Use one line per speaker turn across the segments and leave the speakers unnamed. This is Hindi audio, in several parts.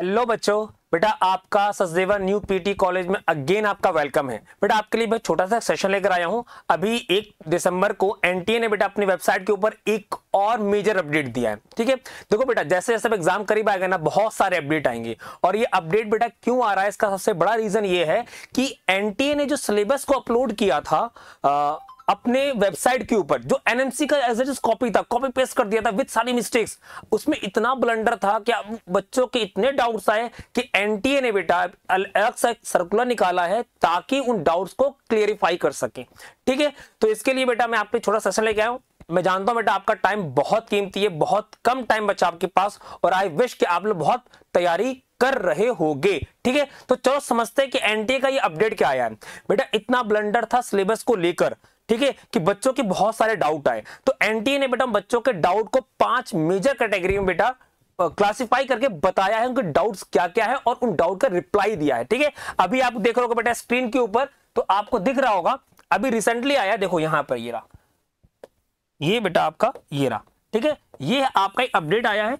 हेलो बच्चों बेटा आपका सचदेवा न्यू पीटी कॉलेज में अगेन आपका वेलकम है बेटा आपके लिए मैं छोटा सा सेशन लेकर आया हूं अभी एक दिसंबर को एनटीए ने बेटा अपनी वेबसाइट के ऊपर एक और मेजर अपडेट दिया है ठीक है देखो बेटा जैसे जैसे एग्जाम करीब आएगा ना बहुत सारे अपडेट आएंगे और ये अपडेट बेटा क्यों आ रहा है इसका सबसे बड़ा रीजन ये है कि एनटीए ने जो सिलेबस को अपलोड किया था आ, अपने वेबसाइट के ऊपर जो एनएमसी का एज एस कॉपी था कॉपी पेस्ट कर दिया था विद सारी मिस्टेक्स उसमें इतना ब्लंडर था कि बच्चों के इतने डाउट्स आए कि एनटीए ने बेटा अलग सा सर्कुलर निकाला है ताकि उन डाउट्स को क्लियरिफाई कर सके ठीक है तो इसके लिए बेटा मैं आपके छोटा सेशन लेके आया हूं मैं जानता हूं बेटा आपका टाइम बहुत कीमती है बहुत कम टाइम बचा आपके पास और आई विश कि आप लोग बहुत तैयारी कर रहे होगे ठीक है तो चलो समझते हैं कि एनटीए का ये अपडेट क्या आया है बेटा इतना ब्लंडर था सिलेबस को लेकर ठीक है कि बच्चों के बहुत सारे डाउट आए तो एनटीए ने बेटा बच्चों के डाउट को पांच मेजर कैटेगरी में बेटा क्लासिफाई करके बताया है उनके डाउट्स क्या क्या है और उन डाउट का रिप्लाई दिया है ठीक है अभी आप देख रहे हो बेटा स्क्रीन के ऊपर तो आपको दिख रहा होगा अभी रिसेंटली आया देखो यहां पर ये रहा ये बेटा आपका ये रहा ठीक है ये आपका एक अपडेट आया है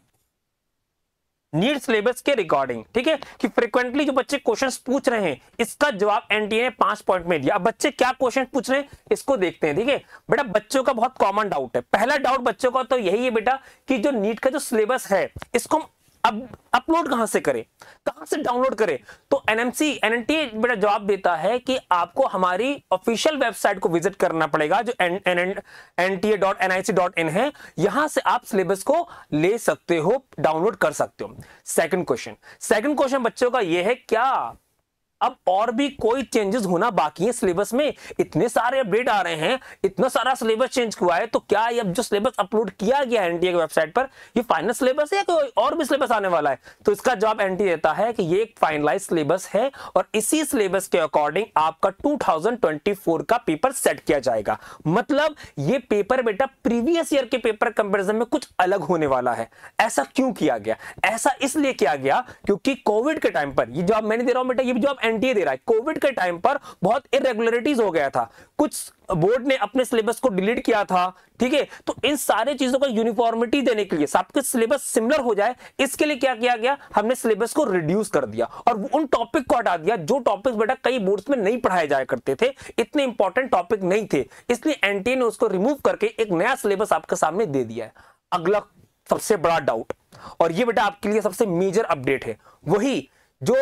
नीड सिलेबस के रिकॉर्डिंग ठीक है कि फ्रिक्वेंटली जो बच्चे क्वेश्चंस पूछ रहे हैं इसका जवाब एनटीए ने पांच पॉइंट में दिया अब बच्चे क्या क्वेश्चन पूछ रहे हैं इसको देखते हैं ठीक है बेटा बच्चों का बहुत कॉमन डाउट है पहला डाउट बच्चों का तो यही है बेटा कि जो नीट का जो सिलेबस है इसको हम अब अपलोड कहां से करें कहां से डाउनलोड करें तो एनएमसी एनएनटी बेटा जवाब देता है कि आपको हमारी ऑफिशियल वेबसाइट को विजिट करना पड़ेगा जो एनटीए.एनआईसी.इन है यहां से आप सिलेबस को ले सकते हो डाउनलोड कर सकते हो सेकंड क्वेश्चन सेकंड क्वेश्चन बच्चों का यह है क्या अब और भी कोई चेंजेस होना बाकी है सिलेबस में इतने सारे अपडेट आ रहे हैं इतना सारा सिलेबस चेंज हुआ है तो क्या ये जो सिलेबस अपलोड किया गया है एनटीए की वेबसाइट पर ये फाइनल सिलेबस है या कोई और भी सिलेबस आने वाला है तो इसका जवाब एनटी देता है कि ये एक फाइनलाइज सिलेबस है और इसी सिलेबस के अकॉर्डिंग आपका टू का पेपर सेट किया जाएगा मतलब ये पेपर बेटा प्रीवियस ईयर के पेपर कंपेरिजन में कुछ अलग होने वाला है ऐसा क्यों किया गया ऐसा इसलिए किया गया क्योंकि कोविड के टाइम पर ये जवाब मैंने दे रहा हूं बेटा ये जवाब एनटीए दे रहा है कोविड के टाइम पर बहुत इरेगुलरिटीज हो गया था कुछ बोर्ड ने अपने सिलेबस को डिलीट किया था ठीक है तो इन सारे चीजों का यूनिफॉर्मिटी देने के लिए सबके सिलेबस सिमिलर हो जाए इसके लिए क्या किया गया हमने सिलेबस को रिड्यूस कर दिया और उन टॉपिक को हटा दिया जो टॉपिक बेटा कई बोर्ड्स में नहीं पढ़ाए जाया करते थे इतने इंपॉर्टेंट टॉपिक नहीं थे इसलिए एनटीए ने उसको रिमूव करके एक नया सिलेबस आपके सामने दे दिया है अगला सबसे बड़ा डाउट और ये बेटा आपके लिए सबसे मेजर अपडेट है वही जो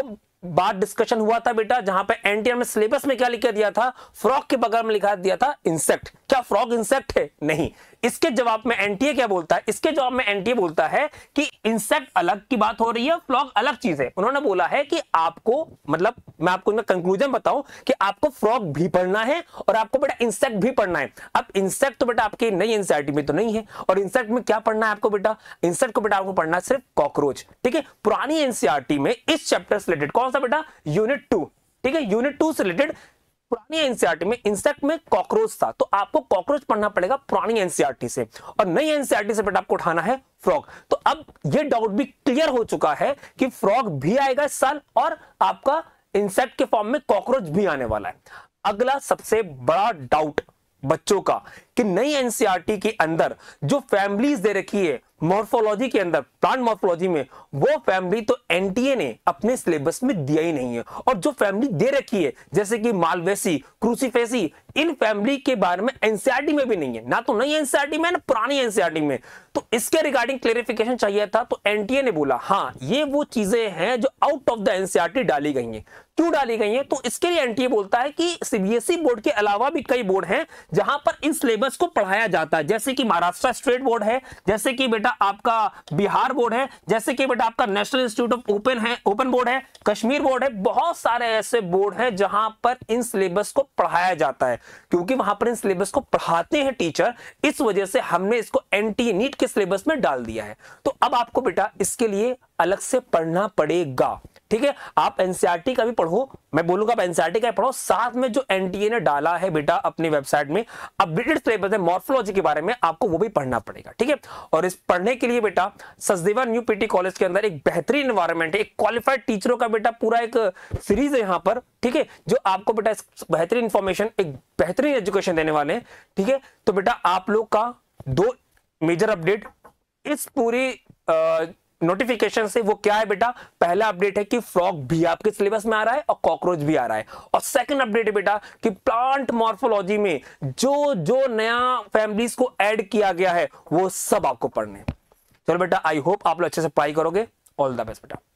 बात डिस्कशन हुआ था बेटा जहां पे एनटीआर में सिलेबस में क्या लिखा दिया था फ्रॉक के बगल में लिखा दिया था इंसेक्ट क्या फ्रॉक इंसेक्ट है नहीं इसके जवाब में एनटीए क्या बोलता है इसके जवाब में एनटीए बोलता है कि इंसेक्ट अलग की बात हो रही है फ्लॉग अलग चीज है उन्होंने बोला है कि आपको मतलब मैं आपको इनका कंक्लूजन बताऊं कि आपको फ्रॉग भी पढ़ना है और आपको बेटा इंसेक्ट भी पढ़ना है अब इंसेक्ट तो बेटा आपके नई एनसीआरटी में तो नहीं है और इंसेक्ट में क्या पढ़ना है आपको बेटा इंसेक्ट को बेटा आपको पढ़ना है सिर्फ कॉकरोच ठीक है पुरानी एनसीआरटी में इस चैप्टर से रिलेटेड कौन सा बेटा यूनिट टू ठीक है यूनिट टू से रिलेटेड पुरानी एनसीआरटी में इंसेक्ट में कॉकरोच था तो आपको कॉकरोच पढ़ना पड़ेगा पुरानी एनसीआरटी से और नई एनसीआरटी से बेटा आपको उठाना है फ्रॉग तो अब ये डाउट भी क्लियर हो चुका है कि फ्रॉग भी आएगा इस साल और आपका इंसेक्ट के फॉर्म में कॉकरोच भी आने वाला है अगला सबसे बड़ा डाउट बच्चों का कि नई एनसीआरटी के अंदर जो फैमिलीज दे रखी है मॉर्फोलॉजी के अंदर प्लांट मॉर्फोलॉजी में वो फैमिली तो एनटीए ने अपने सिलेबस में दिया ही नहीं है और जो फैमिली दे रखी है जैसे कि मालवेसी क्रूसीफेसी इन फैमिली के बारे में एनसीआरटी में भी नहीं है ना तो नई एनसीआरटी में ना पुरानी एनसीआरटी में तो इसके रिगार्डिंग क्लेरिफिकेशन चाहिए था तो एनटीए ने बोला हाँ ये वो चीजें हैं जो आउट ऑफ द एनसीआरटी डाली गई हैं क्यों डाली गई हैं तो इसके लिए एनटीए बोलता है कि सीबीएसई e बोर्ड के अलावा भी कई बोर्ड हैं जहां पर इन सिलेबस को पढ़ाया जाता है जैसे कि महाराष्ट्र स्टेट बोर्ड है जैसे कि बेटा आपका बिहार बोर्ड है जैसे कि बेटा आपका नेशनल इंस्टीट्यूट ऑफ ओपन है ओपन बोर्ड है कश्मीर बोर्ड है बहुत सारे ऐसे बोर्ड है जहां पर इन सिलेबस को पढ़ाया जाता है क्योंकि वहां पर इन सिलेबस को पढ़ाते हैं टीचर इस वजह से हमने इसको एनटी नीट के सिलेबस में डाल दिया है तो अब आपको बेटा इसके लिए अलग से पढ़ना पड़ेगा ठीक है आप एनसीआरटी का भी पढ़ो मैं बोलूंगा आप एनसीआरटी e का पढ़ो साथ में जो एनटीए e ने डाला है बेटा अपनी वेबसाइट में अपडेटेड सिलेबस है मॉर्फोलॉजी के बारे में आपको वो भी पढ़ना पड़ेगा ठीक है और इस पढ़ने के लिए बेटा सचदेवा न्यू पीटी कॉलेज के अंदर एक बेहतरीन इन्वायरमेंट है एक क्वालिफाइड टीचरों का बेटा पूरा एक सीरीज है यहाँ पर ठीक है जो आपको बेटा बेहतरीन इंफॉर्मेशन एक बेहतरीन एजुकेशन देने वाले हैं ठीक है तो बेटा आप लोग का दो मेजर अपडेट इस पूरी नोटिफिकेशन से वो क्या है बेटा पहला अपडेट है कि फ्रॉग भी आपके सिलेबस में आ रहा है और कॉकरोच भी आ रहा है और सेकंड अपडेट है बेटा कि प्लांट मॉर्फोलॉजी में जो जो नया फैमिलीज को ऐड किया गया है वो सब आपको पढ़ने चलो बेटा आई होप आप लोग अच्छे से पढ़ाई करोगे ऑल द बेस्ट बेटा